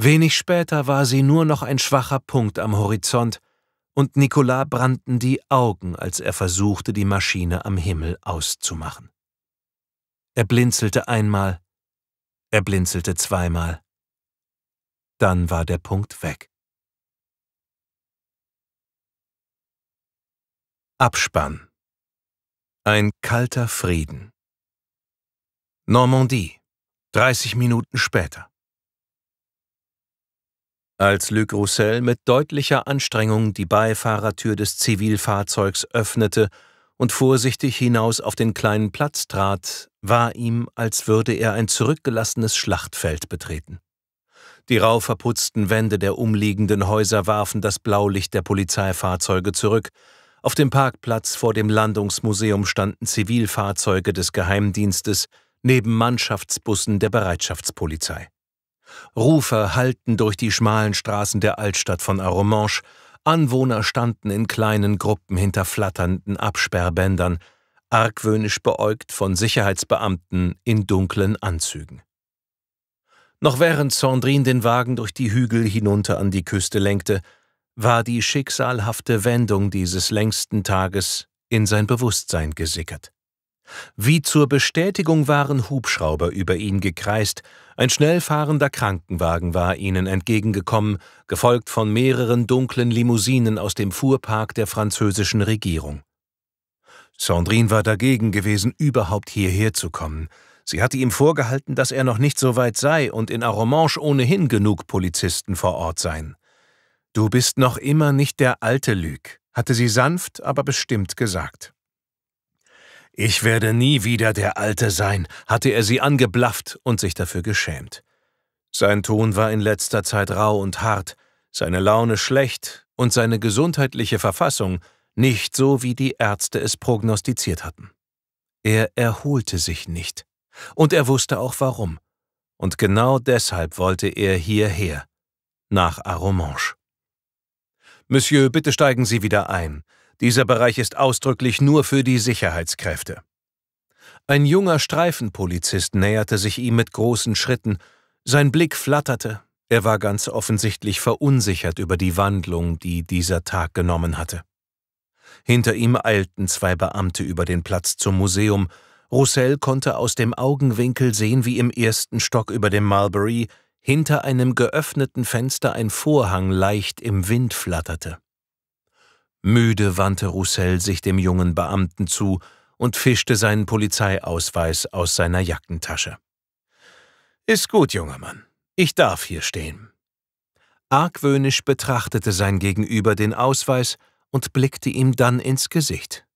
Wenig später war sie nur noch ein schwacher Punkt am Horizont, und Nicolas brannten die Augen, als er versuchte, die Maschine am Himmel auszumachen. Er blinzelte einmal, er blinzelte zweimal. Dann war der Punkt weg. Abspann. Ein kalter Frieden. Normandie, 30 Minuten später. Als Luc Roussel mit deutlicher Anstrengung die Beifahrertür des Zivilfahrzeugs öffnete und vorsichtig hinaus auf den kleinen Platz trat, war ihm, als würde er ein zurückgelassenes Schlachtfeld betreten. Die rau verputzten Wände der umliegenden Häuser warfen das Blaulicht der Polizeifahrzeuge zurück, auf dem Parkplatz vor dem Landungsmuseum standen Zivilfahrzeuge des Geheimdienstes neben Mannschaftsbussen der Bereitschaftspolizei. Rufer hallten durch die schmalen Straßen der Altstadt von Aromanche, Anwohner standen in kleinen Gruppen hinter flatternden Absperrbändern, argwöhnisch beäugt von Sicherheitsbeamten in dunklen Anzügen. Noch während Sandrine den Wagen durch die Hügel hinunter an die Küste lenkte, war die schicksalhafte Wendung dieses längsten Tages in sein Bewusstsein gesickert. Wie zur Bestätigung waren Hubschrauber über ihn gekreist, ein schnellfahrender Krankenwagen war ihnen entgegengekommen, gefolgt von mehreren dunklen Limousinen aus dem Fuhrpark der französischen Regierung. Sandrine war dagegen gewesen, überhaupt hierher zu kommen. Sie hatte ihm vorgehalten, dass er noch nicht so weit sei und in Arromanche ohnehin genug Polizisten vor Ort seien. Du bist noch immer nicht der alte Lüg, hatte sie sanft, aber bestimmt gesagt. Ich werde nie wieder der Alte sein, hatte er sie angeblafft und sich dafür geschämt. Sein Ton war in letzter Zeit rau und hart, seine Laune schlecht und seine gesundheitliche Verfassung nicht so, wie die Ärzte es prognostiziert hatten. Er erholte sich nicht. Und er wusste auch warum. Und genau deshalb wollte er hierher, nach Aromanche. Monsieur, bitte steigen Sie wieder ein. Dieser Bereich ist ausdrücklich nur für die Sicherheitskräfte. Ein junger Streifenpolizist näherte sich ihm mit großen Schritten, sein Blick flatterte, er war ganz offensichtlich verunsichert über die Wandlung, die dieser Tag genommen hatte. Hinter ihm eilten zwei Beamte über den Platz zum Museum, Roussel konnte aus dem Augenwinkel sehen, wie im ersten Stock über dem Mulberry hinter einem geöffneten Fenster ein Vorhang leicht im Wind flatterte. Müde wandte Roussel sich dem jungen Beamten zu und fischte seinen Polizeiausweis aus seiner Jackentasche. Ist gut, junger Mann. Ich darf hier stehen. Argwöhnisch betrachtete sein Gegenüber den Ausweis und blickte ihm dann ins Gesicht.